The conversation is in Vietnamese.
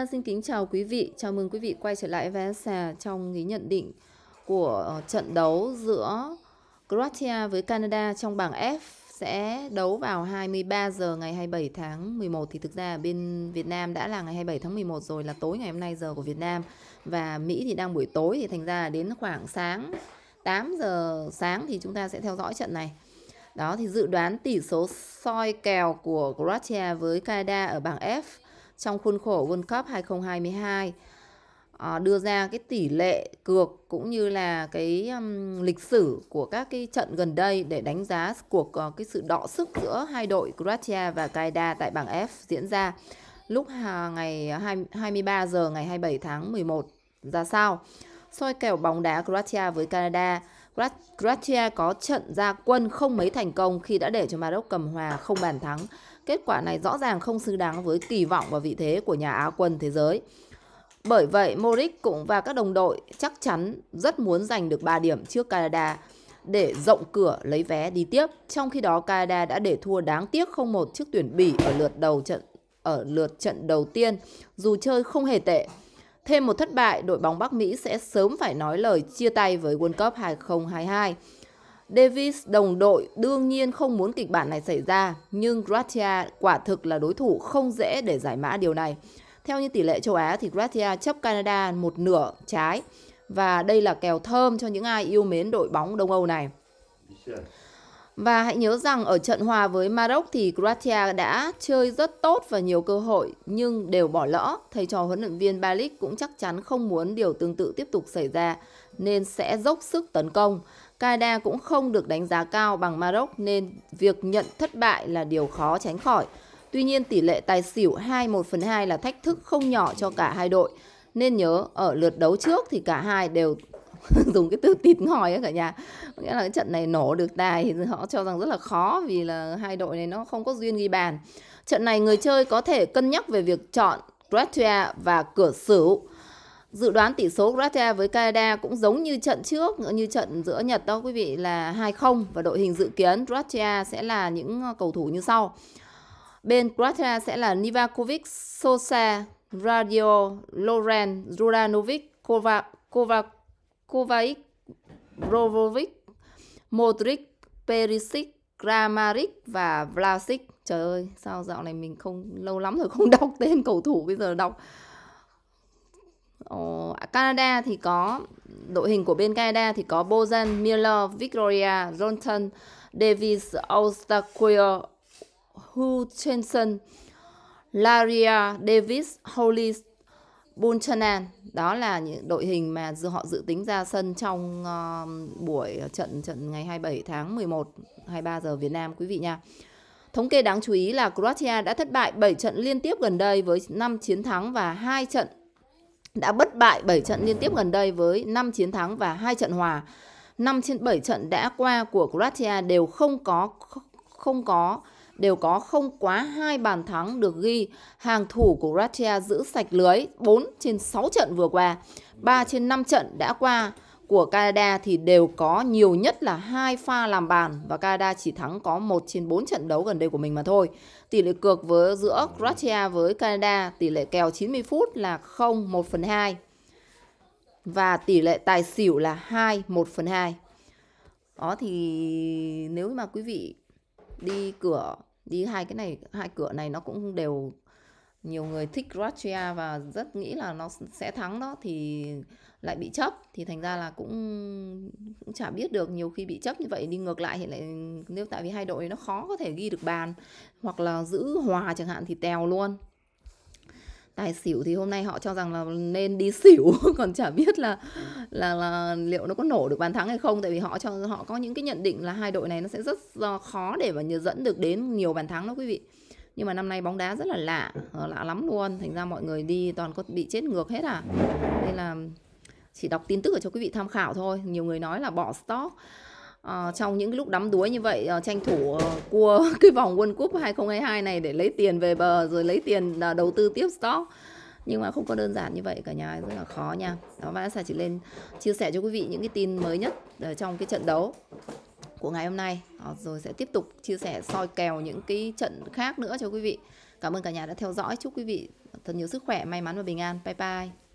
Dạ, xin kính chào quý vị, chào mừng quý vị quay trở lại với xà trong cái nhận định của ờ, trận đấu giữa Croatia với Canada trong bảng F sẽ đấu vào 23 giờ ngày 27 tháng 11 thì thực ra bên Việt Nam đã là ngày 27 tháng 11 rồi là tối ngày hôm nay giờ của Việt Nam và Mỹ thì đang buổi tối thì thành ra đến khoảng sáng 8 giờ sáng thì chúng ta sẽ theo dõi trận này. Đó thì dự đoán tỷ số soi kèo của Croatia với Canada ở bảng F trong khuôn khổ World Cup 2022 ờ, đưa ra cái tỷ lệ cược cũng như là cái um, lịch sử của các cái trận gần đây để đánh giá cuộc uh, cái sự đọ sức giữa hai đội Croatia và Canada tại bảng F diễn ra lúc uh, ngày 2, 23 giờ ngày 27 tháng 11 ra sao. Soi kèo bóng đá Croatia với Canada, Croatia có trận ra quân không mấy thành công khi đã để cho Maroc cầm hòa không bàn thắng Kết quả này rõ ràng không xứng đáng với kỳ vọng và vị thế của nhà Á quân thế giới. Bởi vậy, Moric cũng và các đồng đội chắc chắn rất muốn giành được 3 điểm trước Canada để rộng cửa lấy vé đi tiếp. Trong khi đó, Canada đã để thua đáng tiếc 0-1 trước tuyển Bỉ ở lượt đầu trận ở lượt trận đầu tiên, dù chơi không hề tệ. Thêm một thất bại, đội bóng Bắc Mỹ sẽ sớm phải nói lời chia tay với World Cup 2022. Davis đồng đội đương nhiên không muốn kịch bản này xảy ra, nhưng Gratia quả thực là đối thủ không dễ để giải mã điều này. Theo như tỷ lệ châu Á thì Gratia chấp Canada một nửa trái và đây là kèo thơm cho những ai yêu mến đội bóng Đông Âu này. Và hãy nhớ rằng ở trận hòa với Maroc thì Croatia đã chơi rất tốt và nhiều cơ hội nhưng đều bỏ lỡ. Thầy trò huấn luyện viên Balik cũng chắc chắn không muốn điều tương tự tiếp tục xảy ra nên sẽ dốc sức tấn công. Canada cũng không được đánh giá cao bằng Maroc nên việc nhận thất bại là điều khó tránh khỏi. Tuy nhiên tỷ lệ tài xỉu 2-1 2 là thách thức không nhỏ cho cả hai đội. Nên nhớ ở lượt đấu trước thì cả hai đều dùng cái từ tịt ngòi ấy cả nhà nghĩa là cái trận này nổ được tài thì họ cho rằng rất là khó vì là hai đội này nó không có duyên ghi bàn trận này người chơi có thể cân nhắc về việc chọn Croatia và cửa sửu dự đoán tỷ số Croatia với Canada cũng giống như trận trước như trận giữa Nhật đó quý vị là 2-0 và đội hình dự kiến Croatia sẽ là những ờ, cầu thủ như sau bên Croatia sẽ là Nivakovic Sosa Radio Loren Juranovic Kovac Kovac Kovacic, Brozovic, Modric, Perisic, Kramaric và Vlasic. Trời ơi, sao dạo này mình không lâu lắm rồi không đọc tên cầu thủ bây giờ đọc. Ồ, Canada thì có đội hình của bên Canada thì có Bojan, Miller, Victoria, Johnson, Davis, Ostaquio, Hutchinson, Laria, Davis, Hollis, Bunchanan đó là những đội hình mà họ dự tính ra sân trong uh, buổi trận trận ngày 27 tháng 11 23 giờ Việt Nam quý vị nha. Thống kê đáng chú ý là Croatia đã thất bại 7 trận liên tiếp gần đây với 5 chiến thắng và 2 trận đã bất bại 7 trận liên tiếp gần đây với 5 chiến thắng và 2 trận hòa. 5 trên 7 trận đã qua của Croatia đều không có không có đều có không quá hai bàn thắng được ghi. Hàng thủ của Gratia giữ sạch lưới 4 trên 6 trận vừa qua, 3 trên 5 trận đã qua của Canada thì đều có nhiều nhất là hai pha làm bàn và Canada chỉ thắng có 1 trên 4 trận đấu gần đây của mình mà thôi. Tỷ lệ cược với giữa Croatia với Canada tỷ lệ kèo 90 phút là 0 1 phần 2 và tỷ lệ tài xỉu là 2 1 phần 2. Đó thì nếu mà quý vị đi cửa đi hai cái này hai cửa này nó cũng đều nhiều người thích Croatia và rất nghĩ là nó sẽ thắng đó thì lại bị chấp thì thành ra là cũng cũng chả biết được nhiều khi bị chấp như vậy đi ngược lại hiện lại nếu tại vì hai đội nó khó có thể ghi được bàn hoặc là giữ hòa chẳng hạn thì tèo luôn tài xỉu thì hôm nay họ cho rằng là nên đi xỉu còn chả biết là, là là liệu nó có nổ được bàn thắng hay không tại vì họ cho họ có những cái nhận định là hai đội này nó sẽ rất khó để mà nhờ dẫn được đến nhiều bàn thắng đó quý vị nhưng mà năm nay bóng đá rất là lạ ờ, lạ lắm luôn thành ra mọi người đi toàn có bị chết ngược hết à nên là chỉ đọc tin tức ở cho quý vị tham khảo thôi nhiều người nói là bỏ stock uh, trong những lúc đắm đuối như vậy uh, tranh thủ uh, cua cái vòng World Cup 2022 này để lấy tiền về bờ rồi lấy tiền uh, đầu tư tiếp stock nhưng mà không có đơn giản như vậy cả nhà rất là khó nha đó và sẽ chỉ lên chia sẻ cho quý vị những cái tin mới nhất trong cái trận đấu của ngày hôm nay đó, rồi sẽ tiếp tục chia sẻ soi kèo những cái trận khác nữa cho quý vị cảm ơn cả nhà đã theo dõi chúc quý vị thật nhiều sức khỏe may mắn và bình an bye bye